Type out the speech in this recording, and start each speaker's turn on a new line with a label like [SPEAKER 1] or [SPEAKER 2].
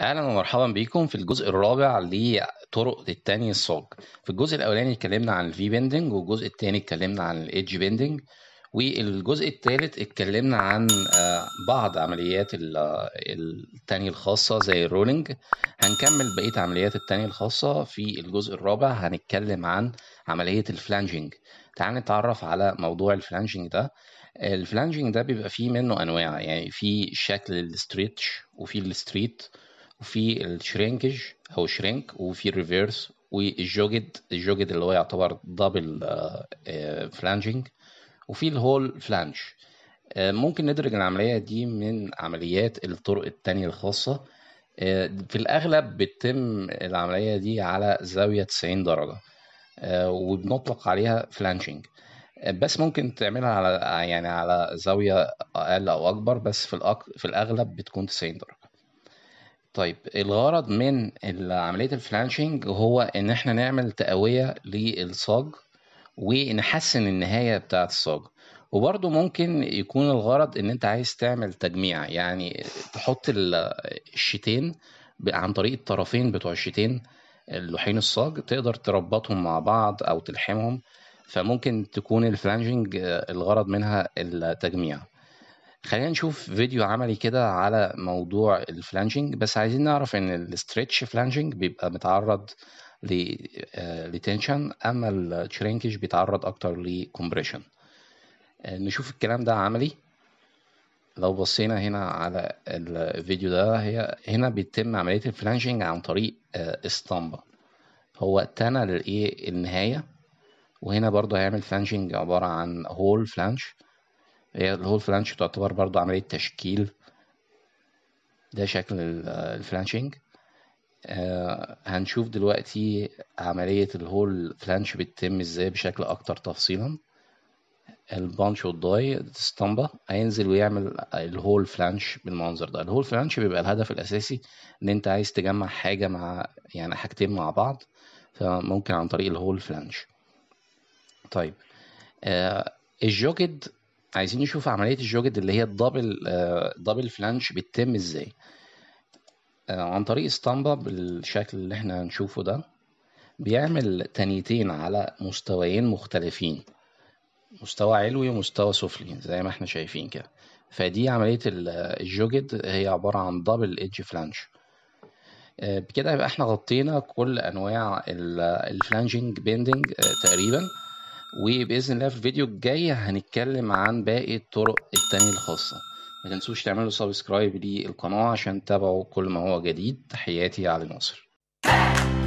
[SPEAKER 1] اهلا ومرحبا بكم في الجزء الرابع لطرق للتاني الصاج في الجزء الاولاني اتكلمنا عن الفي بيندنج والجزء الثاني اتكلمنا عن الايدج بيندنج والجزء الثالث اتكلمنا عن آه، بعض عمليات آه، التاني الخاصة زي الرولينج هنكمل بقية عمليات التاني الخاصة في الجزء الرابع هنتكلم عن عملية الفلانجنج تعال نتعرف على موضوع الفلانجنج ده الفلانجنج ده بيبقى فيه منه أنواع يعني في شكل الستريتش وفي الستريت وفي الشرينكج او شرينك وفي الريفيرس والجوجد الجوجد اللي هو يعتبر دبل فلانجنج آه، آه، وفي الهول فلانج آه، ممكن ندرج العملية دي من عمليات الطرق التانية الخاصة في الأغلب بتتم العملية دي على زاوية 90 درجة وبنطلق عليها فلانشنج بس ممكن تعملها على يعني على زاوية أقل أو أكبر بس في, في الأغلب بتكون 90 درجة طيب الغرض من عملية الفلانشنج هو إن إحنا نعمل تقوية للصاج ونحسن النهاية بتاعة الصاج وبرضه ممكن يكون الغرض إن أنت عايز تعمل تجميع يعني تحط الشيتين عن طريق الطرفين بتوع الشيتين اللوحين الصاج تقدر تربطهم مع بعض أو تلحمهم فممكن تكون الفلانجنج آه، الغرض منها التجميع خلينا نشوف فيديو عملي كده على موضوع الفلانجنج بس عايزين نعرف ان الستريتش فلانجنج بيبقى متعرض لتنشن آه، اما الشرينكج بيتعرض اكتر لكمبريشن آه، نشوف الكلام ده عملي لو بصينا هنا على الفيديو ده هي هنا بيتم عملية الفلانجنج عن طريق آه، اسطمبة هو تنى للإيه النهاية وهنا برضه هيعمل فلانجنج عبارة عن هول فلانش هي الهول فلانش تعتبر برضو عملية تشكيل ده شكل الفلانشنج آه هنشوف دلوقتي عملية الهول فلانش بتتم ازاي بشكل أكتر تفصيلا البانش والضاي الاسطمبة هينزل ويعمل الهول فلانش بالمنظر ده الهول فلانش بيبقى الهدف الأساسي إن أنت عايز تجمع حاجة مع يعني حاجتين مع بعض فممكن عن طريق الهول فلانش طيب آه عايزين نشوف عملية الجوجد اللي هي الدبل دبل فلانش بتتم ازاي آه، عن طريق اسطمبة بالشكل اللي احنا هنشوفه ده بيعمل تانيتين على مستويين مختلفين مستوى علوي ومستوى سفلي زي ما احنا شايفين كده فدي عملية آه، الجوجد هي عبارة عن دبل ايدج فلانش بكده يبقى احنا غطينا كل انواع الفلانجينج آه، بيندنج تقريبا وباذن الله في الفيديو الجاي هنتكلم عن باقي الطرق التانية الخاصه ما تنسوش تعملوا سبسكرايب للقناه عشان تتابعوا كل ما هو جديد تحياتي علي ناصر